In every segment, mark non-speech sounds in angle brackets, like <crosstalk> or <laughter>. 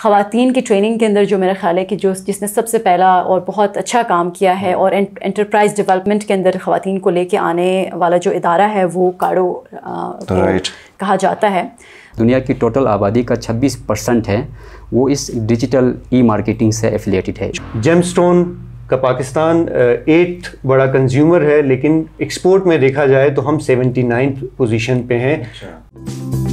खातन की ट्रेनिंग के अंदर जो मेरा ख्याल है कि जो जिसने सबसे पहला और बहुत अच्छा काम किया है हाँ। और एंटरप्राइज डेवलपमेंट के अंदर ख़वान को लेके आने वाला जो इदारा है वो काड़ो आ, right. कहा जाता है दुनिया की टोटल आबादी का 26 परसेंट है वो इस डिजिटल ई मार्केटिंग से एफिलेटेड है जेमस्टोन का पाकिस्तान एट्थ बड़ा कंज्यूमर है लेकिन एक्सपोर्ट में देखा जाए तो हम सेवेंटी पोजीशन पे हैं अच्छा।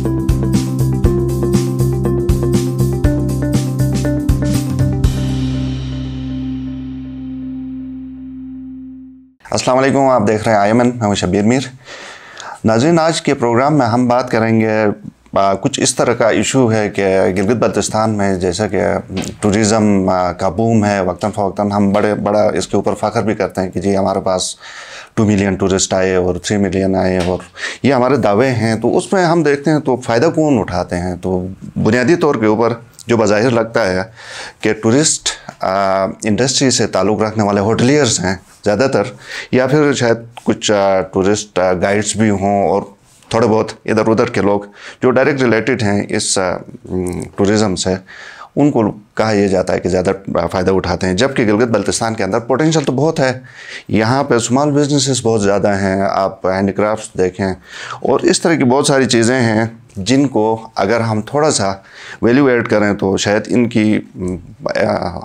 अस्सलाम वालेकुम आप देख रहे हैं आयमन मैं हूं शबीर मीर नाजरीन आज के प्रोग्राम में हम बात करेंगे आ, कुछ इस तरह का इशू है कि गिलगित बल्तिस्तान में जैसा कि टूरिज़म का बूम है वक्ता फ़वक्ता हम बड़े बड़ा इसके ऊपर फ़ख्र भी करते हैं कि जी हमारे पास टू मिलियन टूरिस्ट आए और थ्री मिलियन आए और ये हमारे दावे हैं तो उसमें हम देखते हैं तो फ़ायदा कौन उठाते हैं तो बुनियादी तौर के ऊपर जो बाहिर लगता है कि टूरिस्ट इंडस्ट्री से ताल्लुक़ रखने वाले होटलियर्स हैं ज़्यादातर या फिर शायद कुछ टूरिस्ट गाइड्स भी हों और थोड़े बहुत इधर उधर के लोग जो डायरेक्ट रिलेटेड हैं इस टूरिज़्म से उनको कहा यह जाता है कि ज़्यादा फ़ायदा उठाते हैं जबकि गिलगित बल्तिस्तान के अंदर पोटेंशियल तो बहुत है यहाँ पे स्मॉल बिजनेसेस बहुत ज़्यादा हैं आप हैंडीक्राफ्ट देखें और इस तरह की बहुत सारी चीज़ें हैं जिनको अगर हम थोड़ा सा वैल्यू एड करें तो शायद इनकी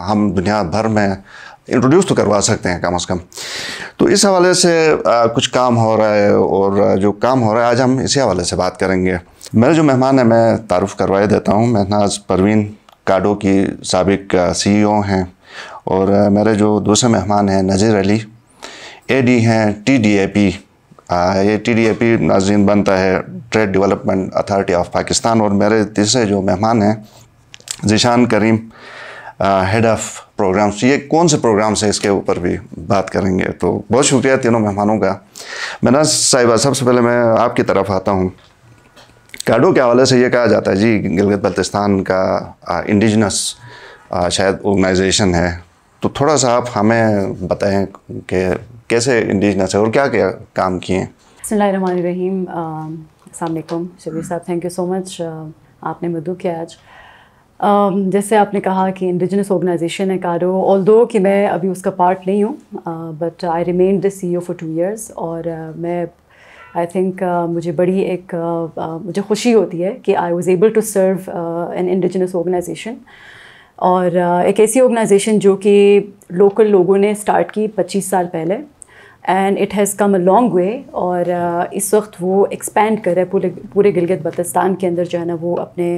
हम दुनिया भर में इंट्रोड्यूस तो करवा सकते हैं कम अज़ कम तो इस हवाले से आ, कुछ काम हो रहा है और जो काम हो रहा है आज हम इसी हवाले से बात करेंगे मेरे जो मेहमान हैं मैं तारुफ करवाए देता हूँ मेहनाज परवीन काडो की सबक सी ओ हैं और मेरे जो दूसरे मेहमान हैं नज़ीर अली ए डी हैं टी डी ए पी ये टी डी ए पी नाजीन बनता है trade development authority of Pakistan और मेरे तीसरे जो मेहमान हैं Zeeshan Karim head of programmes ये कौन से प्रोग्राम्स हैं इसके ऊपर भी बात करेंगे तो बहुत शुक्रिया तीनों मेहमानों का मैं ना साहिबा सबसे पहले मैं आपकी तरफ आता हूँ काडो के हवाले से ये कहा जाता है जी गिलगित बल्तिस्तान का इंडिजनस शायद ऑर्गेनाइजेशन है तो थोड़ा सा आप हमें बताएं कि कैसे इंडिजनस है और क्या क्या काम किए हैं बसमीम अलकुम शबीर साहब थैंक यू सो मच आपने मदू किया आज um, जैसे आपने कहा कि इंडिजनस ऑर्गेनाइजेशन है कारो ऑल दो कि मैं अभी उसका पार्ट नहीं हूँ but I remain the C O for two years और uh, मैं आई थिंक uh, मुझे बड़ी एक uh, मुझे खुशी होती है कि I was able to serve an indigenous organisation और एक ऐसी ऑर्गेनाइजेशन जो कि लोकल लोगों ने स्टार्ट की 25 साल पहले and it has come a long way और इस वक्त वो एक्सपेंड कर रहा है पूरे पूरे गिलगित बल्तिस्तान के अंदर जो है ना वो अपने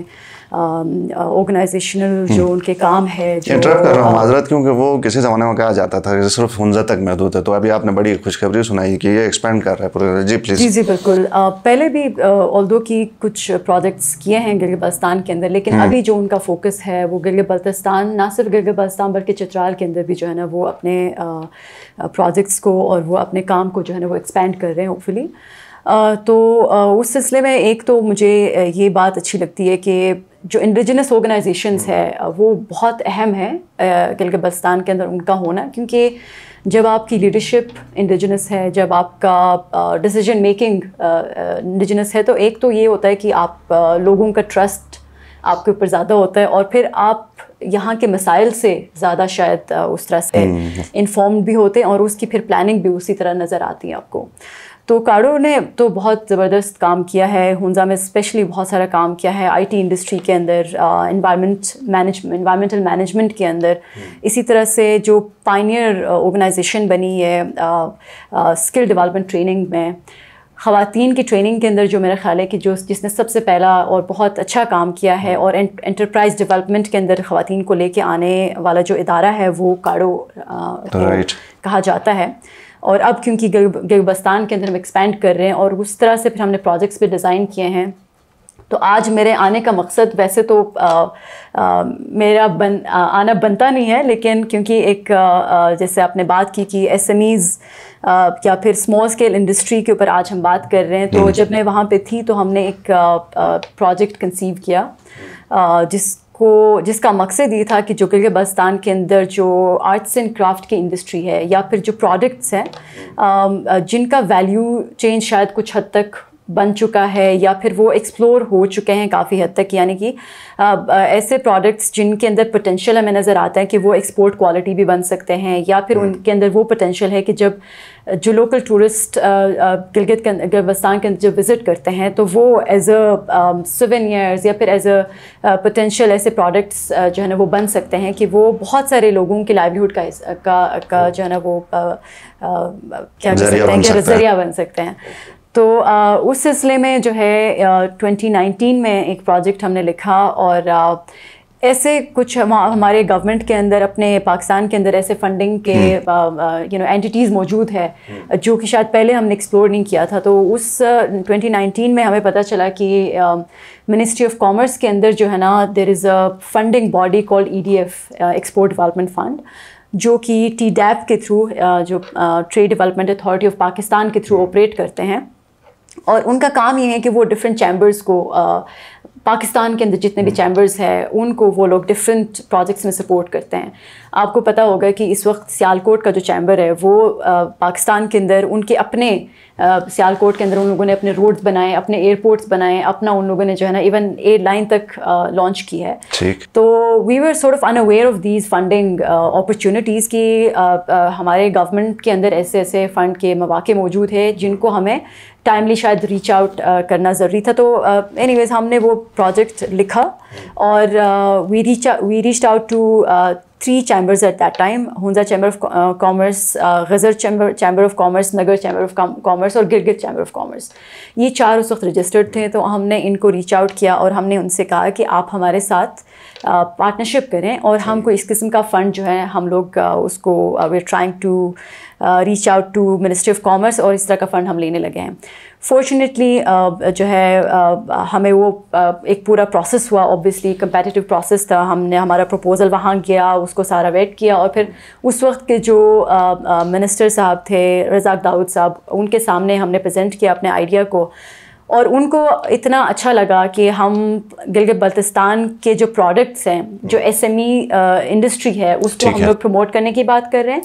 ऑर्गेनाइजेशनल um, uh, hmm. जो उनके काम है इंटरप्ट कर रहा हूँ हाँ। हजरत क्योंकि वो किसी ज़माने में कहा जाता था सिर्फ हंजा तक महदूद है तो अभी आपने बड़ी खुशखबरी सुनाई कि ये एक्सपेंड कर रहा है पूरे जी प्लीज़ जी जी बिल्कुल पहले भी ऑल दो की कुछ प्रोजेक्ट्स किए हैं गिलगिबास्तान के अंदर लेकिन हम्म। अभी जो उनका फोकस है वो बल्तिस्तान ना सिर्फ बल्तिस्तान बल्कि चित्राल के अंदर भी जो है ना वो अपने प्रोजेक्ट्स को और वो अपने काम को जो है ना वो एक्सपेंड कर रहे हैं होपफुली तो उस सिलसिले में एक तो मुझे ये बात अच्छी लगती है कि जो इंडिजिनस ऑर्गेनाइजेशन है वो बहुत अहम है गिलगिबस्तान के अंदर उनका होना क्योंकि जब आपकी लीडरशिप इंडिजिनस है जब आपका डिसीजन मेकिंग इंडिजिनस है तो एक तो ये होता है कि आप आ, लोगों का ट्रस्ट आपके ऊपर ज़्यादा होता है और फिर आप यहाँ के मसाइल से ज़्यादा शायद उस तरह से इन्फॉर्म हम्म। भी होते हैं और उसकी फिर प्लानिंग भी उसी तरह नज़र आती है आपको तो कारो ने तो बहुत ज़बरदस्त काम किया है हुंजा में स्पेशली बहुत सारा काम किया है आईटी इंडस्ट्री के अंदर इन्वायरमेंट मैनेज इन्वायरमेंटल मैनेजमेंट के अंदर हम्म। इसी तरह से जो पाइनियर ऑर्गेनाइजेशन बनी है स्किल डेवलपमेंट ट्रेनिंग में ख़वातीन की ट्रेनिंग के अंदर जो मेरा ख्याल है कि जो जिसने सबसे पहला और बहुत अच्छा काम किया है हम्म। और एंटरप्राइज डेवलपमेंट के अंदर ख़वान को लेके आने वाला जो इदारा है वो काड़ो right. कहा जाता है और अब क्योंकि गिरबस्तान के अंदर हम एक्सपेंड कर रहे हैं और उस तरह से फिर हमने प्रोजेक्ट्स भी डिज़ाइन किए हैं तो आज मेरे आने का मकसद वैसे तो आ, आ, मेरा बन आ, आना बनता नहीं है लेकिन क्योंकि एक आ, जैसे आपने बात की कि एस एम या फिर स्मॉल स्केल इंडस्ट्री के ऊपर आज हम बात कर रहे हैं तो हम्म। जब मैं वहाँ पे थी तो हमने एक प्रोजेक्ट कंसीव किया जिस को जिसका मकसद ये था कि जो बस्तान के अंदर जो आर्ट्स एंड क्राफ्ट की इंडस्ट्री है या फिर जो प्रोडक्ट्स हैं hmm. um, जिनका वैल्यू चेंज शायद कुछ हद तक बन चुका है या फिर वो एक्सप्लोर हो चुके हैं काफ़ी हद तक यानी कि ऐसे प्रोडक्ट्स जिनके अंदर पोटेंशियल हमें नज़र आता है कि वो एक्सपोर्ट क्वालिटी भी बन सकते हैं या फिर हम्म। उनके अंदर वो पोटेंशियल है कि जब जो लोकल टूरिस्ट गिलगित गलबस्तान के अंदर जब विज़िट करते हैं तो वो एज अ सुवेनियर्स या फिर एज अ पोटेंशियल ऐसे प्रोडक्ट्स जो है ना वो बन सकते हैं कि वो बहुत सारे लोगों के लाइवलीहुड का का, का हम्म। जो है ना वो आ, आ, क्या कह सकते हैं जरिया बन सकते हैं तो आ, उस सिलसिले में जो है आ, 2019 में एक प्रोजेक्ट हमने लिखा और आ, ऐसे कुछ हम, हमारे गवर्नमेंट के अंदर अपने पाकिस्तान के अंदर ऐसे फंडिंग के यू नो एंटिटीज़ मौजूद है हम्म। जो कि शायद पहले हमने एक्सप्लोर नहीं किया था तो उस 2019 में हमें पता चला कि मिनिस्ट्री ऑफ कॉमर्स के अंदर जो है ना there is e a funding body called E D F export development fund जो कि टी डैप के थ्रू जो trade development authority of Pakistan के थ्रू हम्म। ऑपरेट करते हैं और उनका काम ये है कि वो डिफरेंट चैम्बर्स को आ, पाकिस्तान के अंदर जितने भी चैम्बर्स हम्म। हैं उनको वो लोग डिफरेंट प्रोजेक्ट्स में सपोर्ट करते हैं आपको पता होगा कि इस वक्त सियालकोट का जो चैम्बर है वो आ, पाकिस्तान के अंदर उनके अपने सियालकोट के अंदर उन लोगों ने अपने रोड्स बनाए अपने एयरपोर्ट्स बनाए अपना उन लोगों ने जो है ना इवन एयरलाइन तक लॉन्च की है तो we were sort of unaware of these funding opportunities की आ, आ, हमारे गवर्नमेंट के अंदर ऐसे ऐसे फ़ंड के मौाक़े मौजूद है जिनको हमें टाइमली शायद रीच आउट uh, करना ज़रूरी था तो एनी uh, हमने वो प्रोजेक्ट लिखा hmm. और we reach we reach out to three chambers at that time Hunza Chamber of uh, Commerce, uh, Ghazar Chamber Chamber of Commerce, Nagar Chamber of Com Commerce और गिरगिट chamber of commerce ये चार उस वक्त registered थे तो हमने इनको रीच आउट किया और हमने उनसे कहा कि आप हमारे साथ पार्टनरशिप uh, करें और हम कोई इस किस्म का फ़ंड जो है हम लोग uh, उसको we are trying to reach out to ministry of commerce और इस तरह का फ़ंड हम लेने लगे हैं फॉर्चुनेटली uh, जो है uh, हमें वो uh, एक पूरा प्रोसेस हुआ ऑब्वियसली कम्पेटिटिव प्रोसेस था हमने हमारा प्रपोज़ल वहाँ गया उसको सारा वेट किया और फिर उस वक्त के जो मिनिस्टर साहब थे रजाक दाऊद साहब उनके सामने हमने प्रेजेंट किया अपने आइडिया को और उनको इतना अच्छा लगा कि हम गिलगित बल्तिस्तान के जो प्रोडक्ट्स हैं जो एसएमई इंडस्ट्री e, है उसको हम लोग प्रमोट करने की बात कर रहे हैं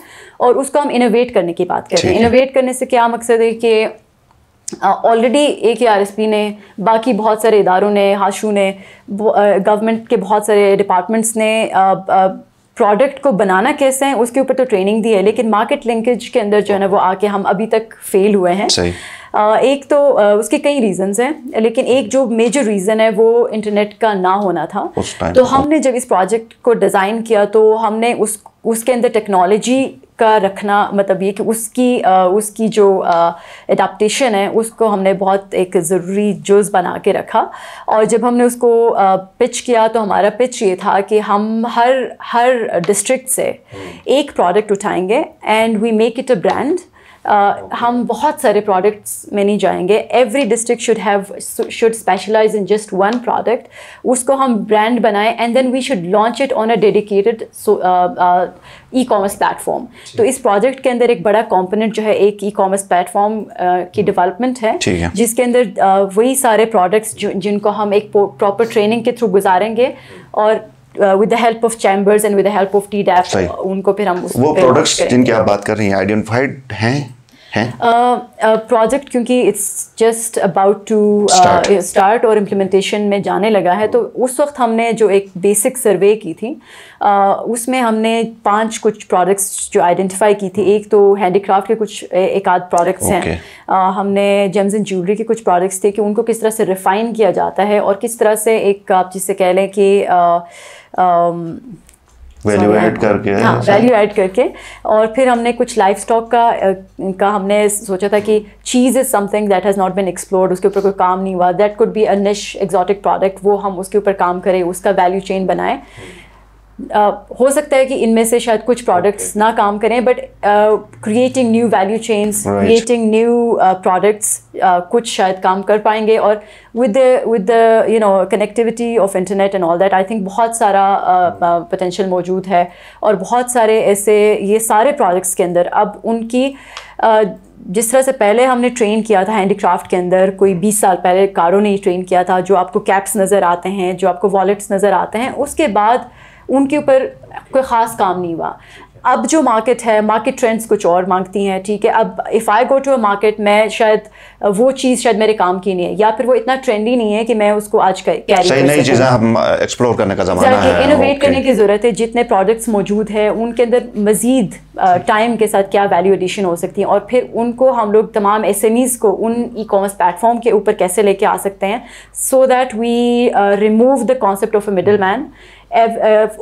और उसको हम इनोवेट करने की बात कर रहे हैं इनोवेट करने से क्या मकसद है कि ऑलरेडी ए के आर एस पी ने बाकी बहुत सारे इदारों ने हाशू ने गवर्नमेंट के बहुत सारे डिपार्टमेंट्स ने प्रोडक्ट को बनाना कैसे है उसके ऊपर तो ट्रेनिंग दी है लेकिन मार्केट लिंकेज के अंदर जो है ना वो आके हम अभी तक फेल हुए हैं एक तो उसके कई रीजंस हैं लेकिन एक जो मेजर रीज़न है वो इंटरनेट का ना होना था तो हमने जब इस प्रोजेक्ट को डिज़ाइन किया तो हमने उस उसके अंदर टेक्नोलॉजी का रखना मतलब ये कि उसकी आ, उसकी जो एडाप्टेशन है उसको हमने बहुत एक ज़रूरी जुज़ बना के रखा और जब हमने उसको आ, पिच किया तो हमारा पिच ये था कि हम हर हर डिस्ट्रिक्ट से हम्म। एक प्रोडक्ट उठाएंगे and we make it a brand uh, हम बहुत सारे प्रोडक्ट्स में नहीं जाएंगे every district should have should specialise in just one product उसको हम ब्रांड बनाएं and then we should launch it on a dedicated e commerce platform तो इस प्रोजेक्ट के अंदर एक बड़ा कॉम्पोनेंट जो है एक ई कॉमर्स प्लेटफॉर्म की डेवलपमेंट है, है जिसके अंदर uh, वही सारे प्रोडक्ट्स जिनको हम एक प्रॉपर ट्रेनिंग के थ्रू गुजारेंगे और with the help of chambers and with the help of T DAP उनको फिर हम वो प्रोडक्ट्स जिनकी आप बात कर रही हैं आइडेंटिफाइड हैं प्रोजेक्ट क्योंकि it's just about to start और इम्प्लीमेंटेशन में जाने लगा है तो उस वक्त हमने जो एक बेसिक सर्वे की थी uh, उसमें हमने पांच कुछ प्रोडक्ट्स जो आइडेंटिफाई की थी एक तो हैंडीक्राफ्ट के कुछ एक आध प्रोडक्ट्स okay. हैं uh, हमने जेम्स एंड ज्वेलरी के कुछ प्रोडक्ट्स थे कि उनको किस तरह से रिफ़ाइन किया जाता है और किस तरह से एक आप जिसे कह लें कि uh, um, वैल्यू ऐड करके हाँ वैल्यू ऐड करके और फिर हमने कुछ लाइफ स्टॉक का का हमने सोचा था कि चीज़ is something that has not been explored उसके ऊपर कोई काम नहीं हुआ दैट कुड बी अ निश एग्जॉटिक प्रोडक्ट वो हम उसके ऊपर काम करें उसका वैल्यू चेन बनाएं हो सकता है कि इनमें से शायद कुछ प्रोडक्ट्स ना काम करें but creating new value chains creating new products कुछ शायद काम कर पाएंगे और with with the you know connectivity of internet and all that I think बहुत सारा पोटेंशियल मौजूद है और बहुत सारे ऐसे ये सारे प्रोडक्ट्स के अंदर अब उनकी जिस तरह से पहले हमने ट्रेन किया था हैंडीक्राफ्ट के अंदर कोई 20 साल पहले कारों ने ही ट्रेन किया था जो आपको कैप्स नज़र आते हैं जो आपको वॉलेट्स नज़र आते हैं उसके बाद उनके ऊपर कोई ख़ास काम नहीं हुआ अब जो मार्केट है मार्केट ट्रेंड्स कुछ और मांगती हैं ठीक है अब if I go to a market मैं शायद वो चीज़ शायद मेरे काम की नहीं है या फिर वो इतना ट्रेंडी नहीं है कि मैं उसको आज कैरी सही नई चीज़ें हम एक्सप्लोर uh, करने का ज़माना है इनोवेट करने की ज़रूरत है जितने प्रोडक्ट्स मौजूद हैं उनके अंदर मज़ीद टाइम uh, के साथ क्या वैल्यू एडिशन हो सकती है और फिर उनको हम लोग तमाम एस को उन ई कॉमर्स प्लेटफॉर्म के ऊपर कैसे लेके आ सकते हैं so that we remove the concept of a middle man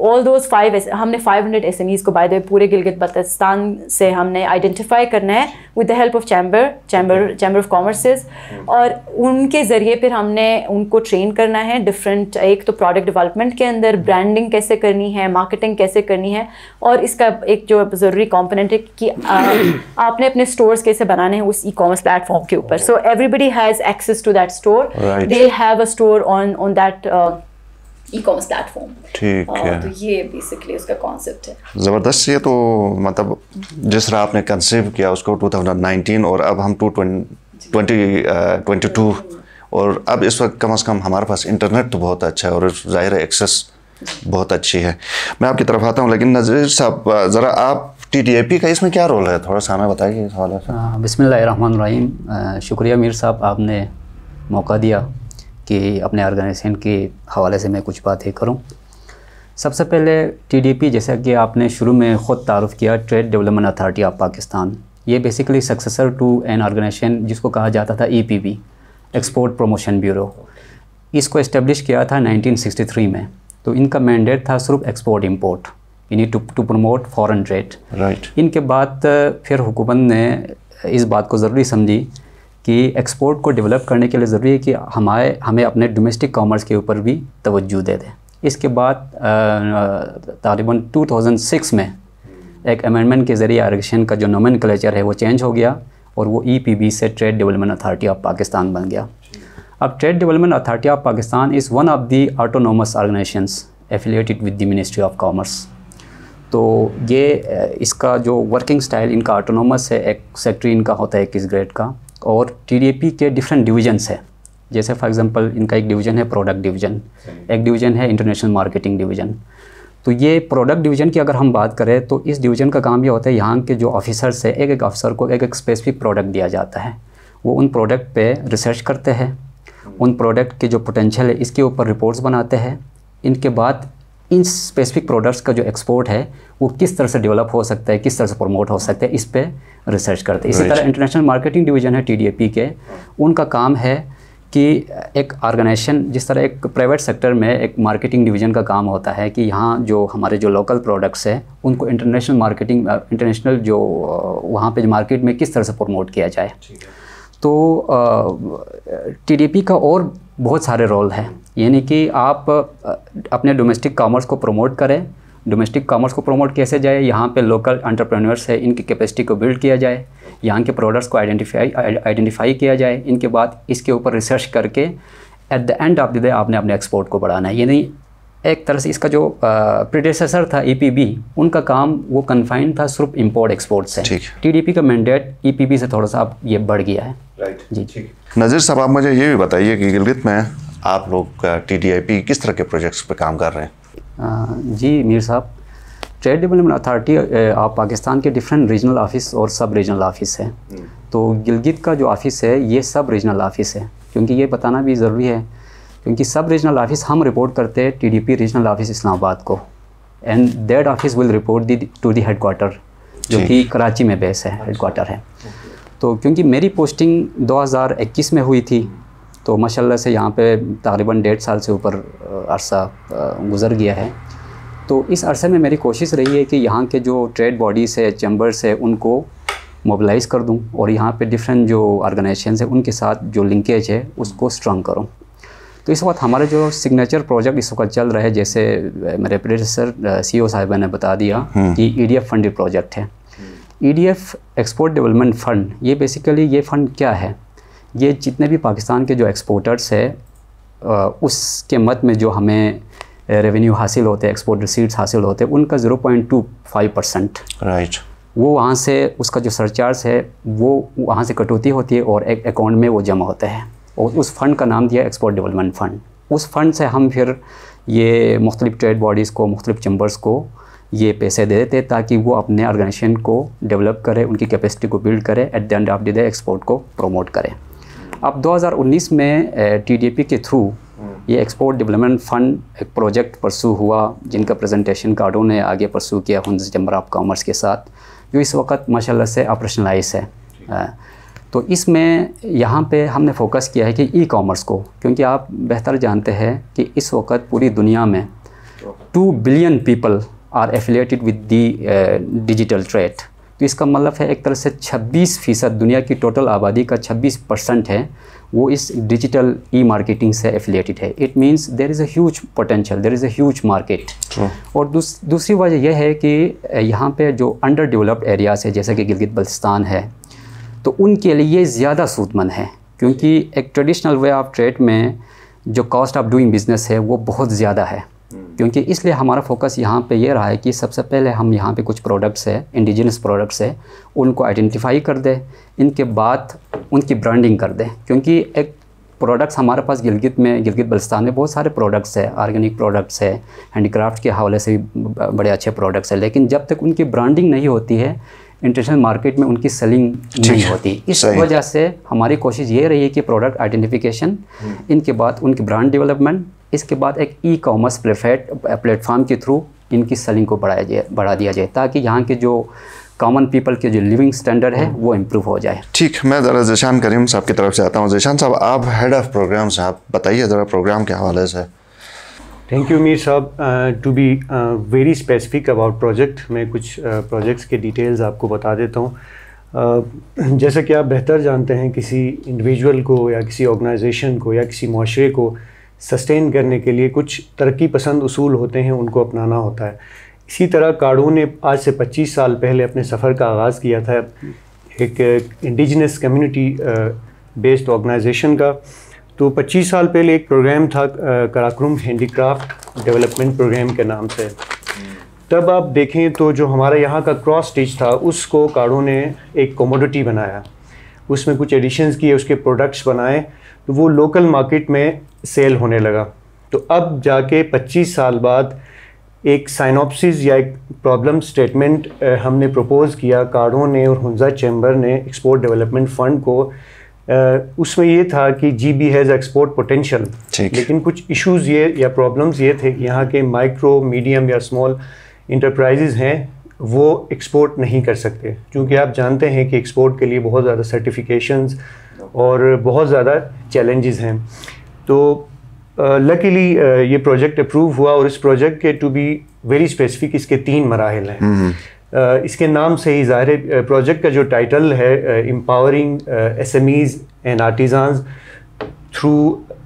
all those five हमने फाइव हंड्रेड एस को बाय दे पूरे गिलगित बल्तिस्तान से हमने आइडेंटिफाई करना है with the help of chamber chamber chamber of commerces और उनके ज़रिए फिर हमने उनको ट्रेन करना है डिफरेंट एक तो प्रोडक्ट डेवलपमेंट के अंदर ब्रांडिंग hmm. कैसे करनी है मार्केटिंग कैसे करनी है और इसका एक जो ज़रूरी कॉम्पोनेंट है कि <coughs> आपने अपने स्टोर्स कैसे बनाने हैं उस ई कॉमर्स प्लेटफॉर्म के ऊपर so everybody has access to that store they have a store on on that e commerce platform ठीक है तो ये बेसिकली उसका कॉन्सेप्ट है ज़बरदस्त ये तो मतलब जिस तरह आपने कंसीव किया उसको 2019 और अब हम टू ट्वेंटी टू और अब इस वक्त कम अज़ कम हमारे पास इंटरनेट तो बहुत अच्छा है और ज़ाहिर है एक्सेस बहुत अच्छी है मैं आपकी तरफ आता हूँ लेकिन नज़ीर साहब ज़रा आप टी का इसमें क्या रोल है थोड़ा सा हमें बताइए इस हवाले से हाँ, बिसमीम शुक्रिया मीर साहब आपने मौका दिया कि अपने ऑर्गेनाइजेशन के हवाले से मैं कुछ बातें करूं सबसे पहले टीडीपी जैसा कि आपने शुरू में ख़ुद तारफ़ किया trade development authority of Pakistan ये basically successor to an organisation जिसको कहा जाता था ई एक्सपोर्ट प्रमोशन ब्यूरो इसको इस्टेब्लिश किया था नाइनटीन में तो इनका मैंडेट था सिर्फ एक्सपोर्ट इम्पोर्ट यानी to to promote foreign trade right इनके बाद फिर हुकूमत ने इस बात को ज़रूरी समझी कि एक्सपोर्ट को डेवलप करने के लिए ज़रूरी है कि हमारे हमें अपने डोमेस्टिक कॉमर्स के ऊपर भी तवज्जो दे दें इसके बाद तकरीबन 2006 में एक अमेंडमेंट के ज़रिए आरक्षण का जो नोमन कल्चर है वो चेंज हो गया और वो ई e से trade development authority of Pakistan बन गया अब trade development authority of Pakistan is one of the autonomous organisation affiliated with the ministry of commerce तो ये इसका जो वर्किंग स्टाइल इनका ऑटोनोमस है एक सेक्ट्री इनका होता है इक्कीस ग्रेड का और टी के डिफरेंट डिविजन्स हैं जैसे फॉर एग्जांपल इनका एक डिवीज़न है प्रोडक्ट डिवीज़न एक डिवीज़न है इंटरनेशनल मार्केटिंग डिवीज़न तो ये प्रोडक्ट डिवीज़न की अगर हम बात करें तो इस डिवीज़न का काम ये होता है यहाँ के जो ऑफिसर्स हैं एक एक ऑफिसर को एक एक स्पेसिफिक प्रोडक्ट दिया जाता है वो उन प्रोडक्ट पे रिसर्च करते हैं उन प्रोडक्ट के जो पोटेंशियल है इसके ऊपर रिपोर्ट्स बनाते हैं इनके बाद इन स्पेसिफिक प्रोडक्ट्स का जो एक्सपोर्ट है वो किस तरह से डेवलप हो सकता है किस तरह से प्रमोट हो सकता है इस पर रिसर्च करते हैं इसी तरह इंटरनेशनल मार्केटिंग डिवीजन है टी के उनका काम है कि एक ऑर्गेनाइजेशन जिस तरह एक प्राइवेट सेक्टर में एक मार्केटिंग डिवीजन का काम होता है कि यहाँ जो हमारे जो लोकल प्रोडक्ट्स हैं उनको इंटरनेशनल मार्केटिंग इंटरनेशनल जो वहाँ पे मार्केट में किस तरह से प्रमोट किया जाए तो टी का और बहुत सारे रोल हैं यानी कि आप अपने डोमेस्टिक कामर्स को प्रमोट करें डोमेस्टिक कामर्स को प्रमोट कैसे जाए यहाँ पे लोकल एंटरप्रेन्योर्स है इनकी कैपेसिटी को बिल्ड किया जाए यहाँ के प्रोडक्ट्स को आइडेंटिफाई आइडेंटिफाई किया जाए इनके बाद इसके ऊपर रिसर्च करके at the end of the day आपने अपने एक्सपोर्ट को बढ़ाना है यानी एक तरह से इसका जो प्रिडेसेसर था ईपीबी e उनका काम वो कन्फाइंड था सिर्फ इम्पोर्ट एक्सपोर्ट से टीडीपी का मैंडेट ईपीबी e से थोड़ा सा अब ये बढ़ गया है राइट जी जी नज़ीर साहब आप मुझे ये भी बताइए कि गिलगित में आप लोग टी किस तरह के प्रोजेक्ट्स पर काम कर रहे हैं जी मीर साहब ट्रेड डेवलपमेंट अथॉरिटी आप पाकिस्तान के डिफरेंट रीजनल ऑफिस और सब रीजनल ऑफिस है तो गिलगित का जो ऑफिस है ये सब रीजनल ऑफिस है क्योंकि ये बताना भी ज़रूरी है क्योंकि सब रीजनल ऑफिस हम रिपोर्ट करते हैं टीडीपी रीजनल ऑफिस इस्लामाबाद को and that office will report the to the head quarter जो कि कराची में बेस है हेड क्वार्टर है तो क्योंकि मेरी पोस्टिंग 2021 में हुई थी तो माशाल्लाह से यहाँ पे तकरीबन डेढ़ साल से ऊपर अरसा गुज़र गया है तो इस अरसे में मेरी कोशिश रही है कि यहाँ के जो ट्रेड बॉडीज़ है चैम्बर्स है उनको मोबलाइज़ कर दूँ और यहाँ पे डिफरेंट जो ऑर्गेनाइजेशन है उनके साथ जो लिंकेज है उसको स्ट्रॉन्ग करूँ तो इस वक्त हमारे जो सिग्नेचर प्रोजेक्ट इस वक्त चल रहे जैसे मेरे प्रोडेसर सी ओ साहिबा ने बता दिया हम्म। कि E D F funded project है E D F export development fund ये बेसिकली ये फ़ंड क्या है ये जितने भी पाकिस्तान के जो एक्सपोर्टर्स है उसके मत में जो हमें रेवेन्यू हासिल होते हैं एक्सपोर्ट रिसीट्स हासिल होते हैं उनका zero point two five percent right वो वहाँ से उसका जो सरचार्ज है वो वहाँ से कटौती होती है और एक अकाउंट में वो जमा होता है और उस फंड का नाम दिया एक्सपोर्ट डेवलपमेंट फ़ंड उस फंड से हम फिर ये मुख्तलिफ़ ट्रेड बॉडीज़ को मुख्तलिफ़ चम्बर्स को ये पैसे दे देते ताकि वो अपने ऑर्गेनाइजेशन को डेवलप करें उनकी कैपेसिटी को बिल्ड करें at the end of the day export को प्रमोट करें अब 2019 में टीडीपी के थ्रू हम्म। ये एक्सपोर्ट डेवलपमेंट फंड एक प्रोजेक्ट परसू हुआ जिनका प्रेजेंटेशन कार्डों ने आगे परसू किया हुंज चैम्बर ऑफ कॉमर्स के साथ जो इस वक्त माशाला से ऑपरेशनलाइज है तो इसमें यहाँ पे हमने फोकस किया है कि ई कॉमर्स को क्योंकि आप बेहतर जानते हैं कि इस वक्त पूरी दुनिया में two billion people are affiliated with the digital trade तो इसका मतलब है एक तरह से 26 फ़ीसद दुनिया की टोटल आबादी का 26 परसेंट है वो इस डिजिटल ई मार्केटिंग से एफिलेटेड है it means there is a huge potential there is a huge market और दूस, दूसरी वजह यह है कि uh, यहाँ पे जो अंडर डेवलप्ड एरियाज़ है जैसे कि गिलगित बल्तिस्तान है तो उनके लिए ज़्यादा सूदमंद है क्योंकि एक ट्रेडिशनल वे ऑफ ट्रेड में जो कॉस्ट ऑफ डूइंग बिज़नेस है वो बहुत ज़्यादा है क्योंकि इसलिए हमारा फोकस यहाँ पे ये यह रहा है कि सबसे पहले हम यहाँ पे कुछ प्रोडक्ट्स है इंडिजिनस प्रोडक्ट्स है उनको आइडेंटिफाई कर दें इनके बाद उनकी ब्रांडिंग कर दें क्योंकि एक प्रोडक्ट्स हमारे पास गिलगित में गिलगित बल्स्तान में बहुत सारे प्रोडक्ट्स है ऑर्गेनिक प्रोडक्ट्स है हैंडीक्राफ्ट के हवाले से भी बड़े अच्छे प्रोडक्ट्स हैं लेकिन जब तक उनकी ब्रांडिंग नहीं होती है इंटरनेशनल मार्केट में उनकी सेलिंग नहीं होती इस वजह से हमारी कोशिश ये रही है कि प्रोडक्ट हम्म। आइडेंटिफिकेशन इनके बाद उनकी ब्रांड डेवलपमेंट इसके बाद एक ई कॉमर्स प्लेटफॉर्म के थ्रू इनकी सेलिंग को बढ़ाया जाए बढ़ा दिया जाए ताकि यहाँ के जो कॉमन पीपल के जो लिविंग स्टैंडर्ड है हम्म। वो इम्प्रूव हो जाए ठीक मैं ज़रा जैशान करीम साहब की तरफ से आता हूँ जैशान साहब आप हेड ऑफ़ प्रोग्राम आप बताइए ज़रा प्रोग्राम के हवाले से thank you Mir Sahab to be very specific about project मैं कुछ प्रोजेक्ट्स uh, के डिटेल्स आपको बता देता हूँ uh, <clears throat> जैसा कि आप बेहतर जानते हैं किसी इंडिविजुअल को या किसी ऑर्गेनाइजेशन को या किसी माशरे को सस्टेन करने के लिए कुछ तरक्की पसंद उसूल होते हैं उनको अपनाना होता है इसी तरह काड़ू ने आज से 25 साल पहले अपने सफ़र का आगाज़ किया था एक इंडिजनस कम्युनिटी बेस्ड ऑर्गेनाइजेशन का तो 25 साल पहले एक प्रोग्राम था कराक्रम हैंडीक्राफ्ट डेवलपमेंट प्रोग्राम के नाम से तब आप देखें तो जो हमारा यहाँ का क्रॉस स्टिच था उसको कारों ने एक कमोडिटी बनाया उसमें कुछ एडिशंस किए उसके प्रोडक्ट्स बनाए तो वो लोकल मार्केट में सेल होने लगा तो अब जाके 25 साल बाद एक साइनोपसिस या एक प्रॉब्लम स्टेटमेंट हमने प्रपोज़ किया कारों ने और हंजा चैम्बर ने एक्सपोर्ट डेवलपमेंट फ़ंड को उसमें ये था कि G B has export potential लेकिन कुछ इश्यूज ये या प्रॉब्लम्स ये थे कि यहाँ के माइक्रो मीडियम या स्मॉल इंटरप्राइजेज़ हैं वो एक्सपोर्ट नहीं कर सकते क्योंकि आप जानते हैं कि एक्सपोर्ट के लिए बहुत ज़्यादा सर्टिफिकेशंस और बहुत ज़्यादा चैलेंजेस हैं तो लकीली uh, uh, ये प्रोजेक्ट अप्रूव हुआ और इस प्रोजेक्ट के टू बी वेरी स्पेसिफिक इसके तीन मराहल हैं हम्म, हम्म। Uh, इसके नाम से ही ज़ाहिर प्रोजेक्ट uh, का जो टाइटल है empowering S M Es and artisan through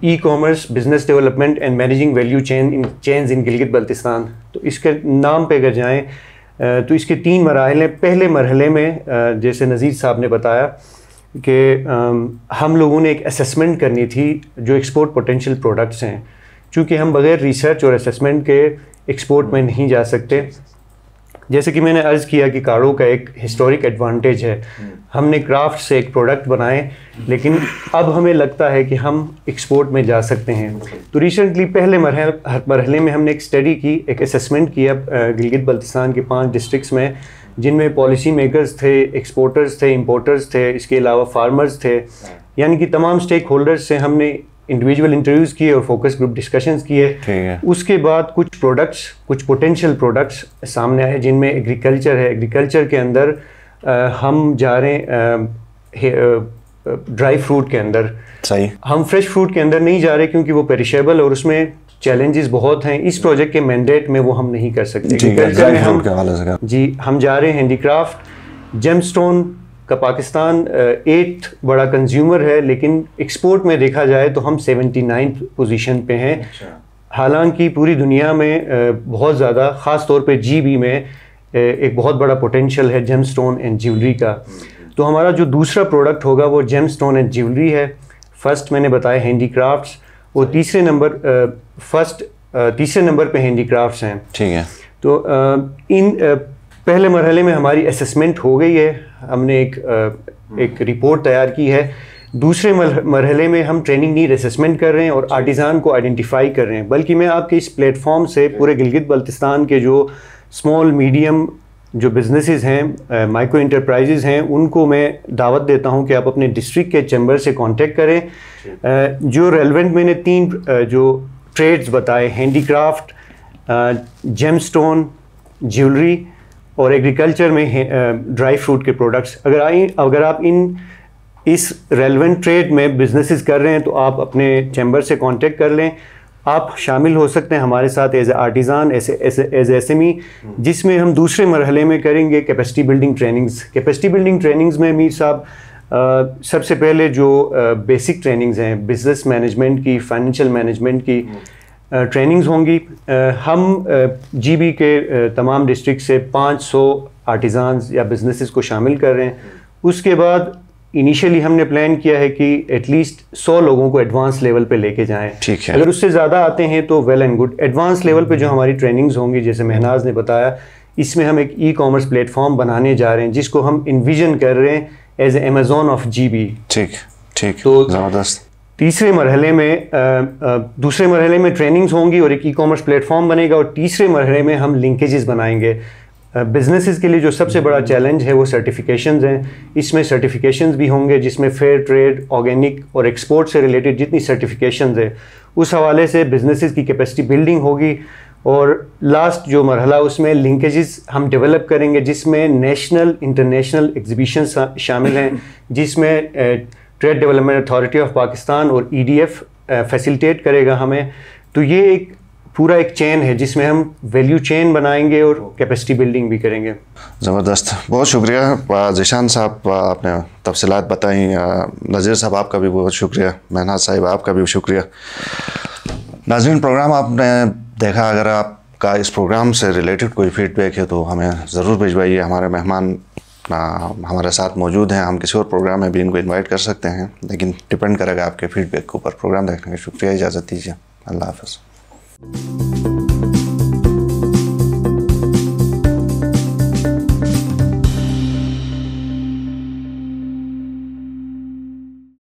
e commerce business development and managing value chain in chains in Gilgit Baltistan तो इसके नाम पे अगर जाएँ uh, तो इसके तीन मरल हैं पहले मरहले में जैसे नज़ीर साहब ने बताया कि um, हम लोगों ने एक असमेंट करनी थी जो एक्सपोर्ट पोटेंशियल प्रोडक्ट्स हैं चूँकि हम बग़ैर रिसर्च और असमेंट के एक्सपोर्ट में नहीं जा सकते जैसे कि मैंने अर्ज़ किया कि कारों का एक हिस्टोरिक एडवांटेज है हम्म। हमने क्राफ्ट से एक प्रोडक्ट बनाए लेकिन अब हमें लगता है कि हम एक्सपोर्ट में जा सकते हैं तो रिसेंटली पहले मरहले में हमने एक स्टडी की एक असेसमेंट किया गिलगित बल्तिस्तान के पांच डिस्ट्रिक्स में जिनमें पॉलिसी मेकर्स थे एक्सपोर्टर्स थे इम्पोर्टर्स थे इसके अलावा फार्मर्स थे हाँ। यानी कि तमाम स्टेक होल्डर्स से हमने इंडिविजुअल इंटरव्यूज़ किए और फोकस ग्रुप डिस्कशंस किए उसके बाद कुछ प्रोडक्ट्स कुछ पोटेंशियल प्रोडक्ट्स सामने आए जिनमें एग्रीकल्चर है एग्रीकल्चर के अंदर आ, हम जा रहे हैं ड्राई फ्रूट के अंदर सही हम फ्रेश फ्रूट के अंदर नहीं जा रहे क्योंकि वो पेरिशेबल और उसमें चैलेंजेस बहुत हैं इस प्रोजेक्ट के मैंडेट में वो हम नहीं कर सकते जी, हम, जी हम जा रहे हैं हैंडीक्राफ्ट जेमस्टोन का पाकिस्तान एट बड़ा कंज्यूमर है लेकिन एक्सपोर्ट में देखा जाए तो हम सेवेंटी नाइन्थ पोजिशन पे हैं अच्छा। हालांकि पूरी दुनिया में बहुत ज़्यादा ख़ास तौर पे जीबी में एक बहुत बड़ा पोटेंशियल है जेम स्टोन एंड ज्वेलरी का हम्म। तो हमारा जो दूसरा प्रोडक्ट होगा वो जेम स्टोन एंड ज्वेलरी है फर्स्ट मैंने बताया हैंडी क्राफ्ट्स वो तीसरे नंबर फर्स्ट तीसरे नंबर पर हैंडी क्राफ्ट हैं ठीक है तो इन पहले मरहले में हमारी असेसमेंट हो गई है हमने एक एक रिपोर्ट तैयार की है दूसरे मरहले में हम ट्रेनिंग नीड असेसमेंट कर रहे हैं और आर्टिज़ान को आइडेंटिफाई कर रहे हैं बल्कि मैं आपके इस प्लेटफॉर्म से पूरे गिलगित बल्तिस्तान के जो स्मॉल मीडियम जो बिज़नेसेस हैं माइक्रो इंटरप्राइजेज़ हैं उनको मैं दावत देता हूं कि आप अपने डिस्ट्रिक्ट के चैम्बर से कांटेक्ट करें जो रेलिवेंट मैंने तीन जो ट्रेड्स बताए हैंडीक्राफ्ट जेम स्टोन ज्वेलरी और एग्रीकल्चर में ड्राई eh, फ्रूट के प्रोडक्ट्स अगर आई अगर आप इन इस रेलिवेंट ट्रेड में बिजनेसेस कर रहे हैं तो आप अपने चैम्बर से कांटेक्ट कर लें आप शामिल हो सकते हैं हमारे साथ as a artisan as S M E जिसमें हम दूसरे मरहले में करेंगे capacity building trainings capacity building trainings में मीर साहब सबसे पहले जो बेसिक ट्रेनिंग्स हैं बिजनेस मैनेजमेंट की फाइनेंशियल मैनेजमेंट की ट्रेनिंग्स होंगी हम जीबी के तमाम डिस्ट्रिक्ट से 500 आर्टिज़ान्स या बिजनेसेस को शामिल कर रहे हैं उसके बाद इनिशियली हमने प्लान किया है कि एटलीस्ट 100 लोगों को एडवांस लेवल पे लेके जाएं ठीक है अगर उससे ज़्यादा आते हैं तो well and good advance level पे जो हमारी ट्रेनिंग्स होंगी जैसे महनाज ने बताया इसमें हम एक ई कॉमर्स प्लेटफॉर्म बनाने जा रहे हैं जिसको हम इन्विजन कर रहे हैं as a Amazon of G ठीक ठीक तो ज़बरदस्त तीसरे मरहले में दूसरे मरहले में ट्रेनिंग्स होंगी और एक ई कॉमर्स प्लेटफॉर्म बनेगा और तीसरे मरहले में हम लिंकेजेस बनाएंगे बिजनेसेस के लिए जो सबसे बड़ा चैलेंज है वो सर्टिफिकेशंस हैं इसमें सर्टिफिकेशंस भी होंगे जिसमें फेयर ट्रेड ऑर्गेनिक और एक्सपोर्ट से रिलेटेड जितनी सर्टिफिकेशंस है उस हवाले से बिजनेसेस की कैपेसिटी बिल्डिंग होगी और लास्ट जो मरहला उसमें लिंकेजेस हम डेवलप करेंगे जिसमें नेशनल इंटरनेशनल एग्जीबिशन शामिल हैं जिसमें trade development authority of Pakistan और ई e फैसिलिटेट करेगा हमें तो ये एक पूरा एक चेन है जिसमें हम वैल्यू चेन बनाएंगे और कैपेसिटी बिल्डिंग भी करेंगे ज़बरदस्त बहुत शुक्रिया जिशान साहब आपने तफसलत बताई नज़ीर साहब आपका भी बहुत शुक्रिया मेहनत साहब आपका भी शुक्रिया नाजरीन प्रोग्राम आपने देखा अगर आपका इस प्रोग्राम से रिलेटेड कोई फीडबैक है तो हमें ज़रूर भिजवाइए हमारे मेहमान अपना हमारे साथ मौजूद हैं हम किसी और प्रोग्राम में भी इनको इनवाइट कर सकते हैं लेकिन डिपेंड करेगा आपके फीडबैक के ऊपर प्रोग्राम देखने का शुक्रिया इजाज़त दीजिए अल्लाह हाफ